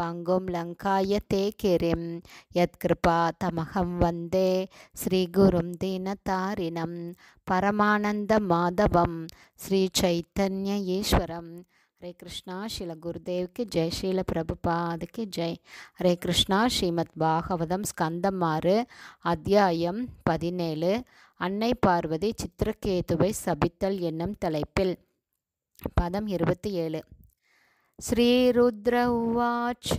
பங்கும் லங்காய தே கிரிம் யத்கிருபா தமகம் வந்தே ஸ்ரீகுரும் தீனதாரிணம் பரமானந்த மாதவம் ஸ்ரீ சைத்தன்ய ஈஸ்வரம் ஹரே கிருஷ்ணா ஸ்ரீல குருதேவ்க்கு ஜெய் ஸ்ரீல பிரபுபாதுக்கு ஜெய் ஹரே கிருஷ்ணா ஸ்ரீமத் பாகவதம் ஸ்கந்தம் ஆறு அத்தியாயம் பதினேழு அன்னை பார்வதி சித்திரகேதுவை சபித்தல் என்னும் தலைப்பில் பதம் இருபத்தி ஏழு श्रीरुद्र उवाच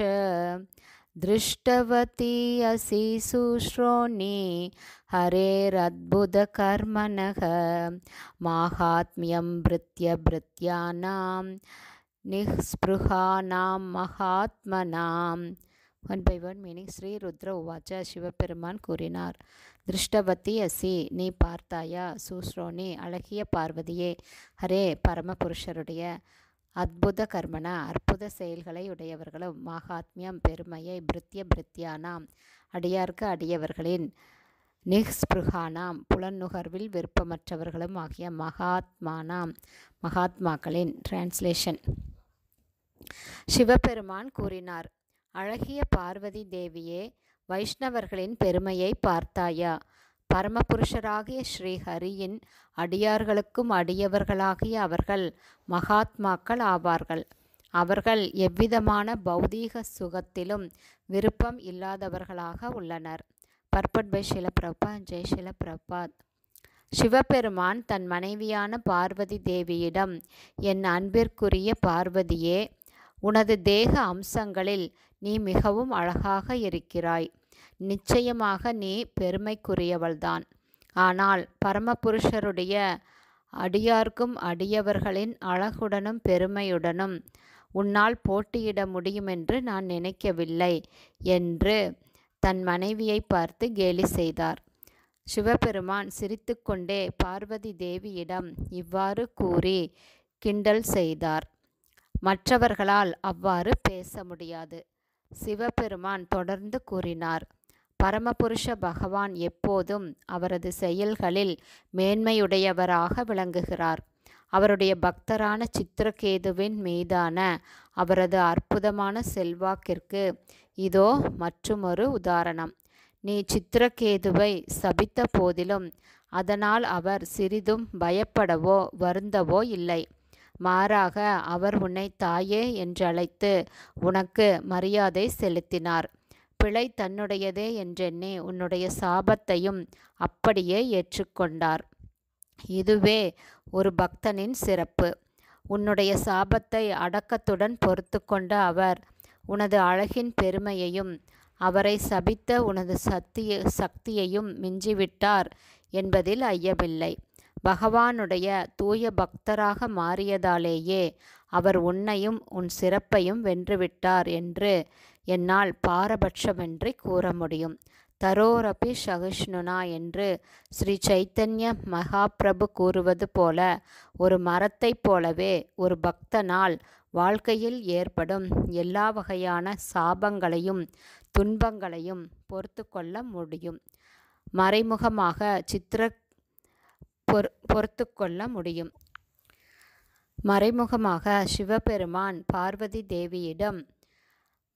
दृष्टवती असि शुश्रोणि हरेरद्भुतकर्मणः माहात्म्यं भृत्यभृत्यानां निःस्पृहानां महात्मनां one by one meaning Shri Rudra உவாச்ச சிவபெருமான் கூறினார் திருஷ்டவதி அசி நீ பார்த்தாயா சூஸ்ரோனி அழகிய பார்வதியே ஹரே பரமபுருஷருடைய அத்புத கர்மண அற்புத செயல்களை உடையவர்களும் மகாத்மியம் பெருமையை பிரித்திய பிரித்தியானாம் அடியார்க்கு அடியவர்களின் நிஹ்ஸ்பிருகானாம் நுகர்வில் விருப்பமற்றவர்களும் ஆகிய மகாத்மானாம் மகாத்மாக்களின் டிரான்ஸ்லேஷன் சிவபெருமான் கூறினார் அழகிய பார்வதி தேவியே வைஷ்ணவர்களின் பெருமையை பார்த்தாயா பரமபுருஷராகிய ஸ்ரீஹரியின் அடியார்களுக்கும் அடியவர்களாகிய அவர்கள் மகாத்மாக்கள் ஆவார்கள் அவர்கள் எவ்விதமான பௌதீக சுகத்திலும் விருப்பம் இல்லாதவர்களாக உள்ளனர் பர்பட் பை பிரபா ஜெய் ஷிலப்பிரபாத் சிவபெருமான் தன் மனைவியான பார்வதி தேவியிடம் என் அன்பிற்குரிய பார்வதியே உனது தேக அம்சங்களில் நீ மிகவும் அழகாக இருக்கிறாய் நிச்சயமாக நீ பெருமைக்குரியவள்தான் ஆனால் பரமபுருஷருடைய அடியார்க்கும் அடியவர்களின் அழகுடனும் பெருமையுடனும் உன்னால் போட்டியிட முடியும் என்று நான் நினைக்கவில்லை என்று தன் மனைவியை பார்த்து கேலி செய்தார் சிவபெருமான் சிரித்துக்கொண்டே பார்வதி தேவியிடம் இவ்வாறு கூறி கிண்டல் செய்தார் மற்றவர்களால் அவ்வாறு பேச முடியாது சிவபெருமான் தொடர்ந்து கூறினார் பரமபுருஷ பகவான் எப்போதும் அவரது செயல்களில் மேன்மையுடையவராக விளங்குகிறார் அவருடைய பக்தரான சித்திரகேதுவின் மீதான அவரது அற்புதமான செல்வாக்கிற்கு இதோ மற்றுமொரு உதாரணம் நீ சித்திரகேதுவை சபித்த போதிலும் அதனால் அவர் சிறிதும் பயப்படவோ வருந்தவோ இல்லை மாறாக அவர் உன்னை தாயே என்றழைத்து உனக்கு மரியாதை செலுத்தினார் பிழை தன்னுடையதே என்றெண்ணி உன்னுடைய சாபத்தையும் அப்படியே ஏற்றுக்கொண்டார் இதுவே ஒரு பக்தனின் சிறப்பு உன்னுடைய சாபத்தை அடக்கத்துடன் பொறுத்து கொண்ட அவர் உனது அழகின் பெருமையையும் அவரை சபித்த உனது சத்திய சக்தியையும் மிஞ்சிவிட்டார் என்பதில் ஐயமில்லை பகவானுடைய தூய பக்தராக மாறியதாலேயே அவர் உன்னையும் உன் சிறப்பையும் வென்றுவிட்டார் என்று என்னால் பாரபட்சமென்றே கூற முடியும் தரோரபி சகிஷ்ணுனா என்று ஸ்ரீ சைத்தன்ய மகாபிரபு கூறுவது போல ஒரு மரத்தைப் போலவே ஒரு பக்தனால் வாழ்க்கையில் ஏற்படும் எல்லா வகையான சாபங்களையும் துன்பங்களையும் பொறுத்து கொள்ள முடியும் மறைமுகமாக சித்திர பொர் பொறுத்து கொள்ள முடியும் மறைமுகமாக சிவபெருமான் பார்வதி தேவியிடம்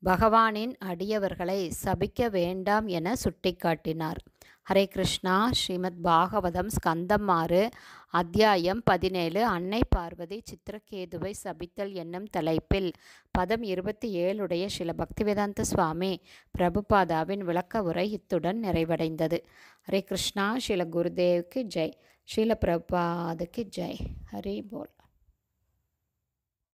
பகவானின் அடியவர்களை சபிக்க வேண்டாம் என சுட்டிக்காட்டினார் ஹரே கிருஷ்ணா ஸ்ரீமத் பாகவதம் ஸ்கந்தம் ஆறு அத்தியாயம் பதினேழு அன்னை பார்வதி சித்திரக்கேதுவை சபித்தல் என்னும் தலைப்பில் பதம் இருபத்தி ஏழுடைய சில பக்திவேதாந்த சுவாமி பிரபுபாதாவின் விளக்க உரை இத்துடன் நிறைவடைந்தது ஹரே கிருஷ்ணா ஸ்ரீல குருதேவுக்கு ஜெய் ஸ்ரீல பிரபாதுக்கு ஜெய் ஹரி போல்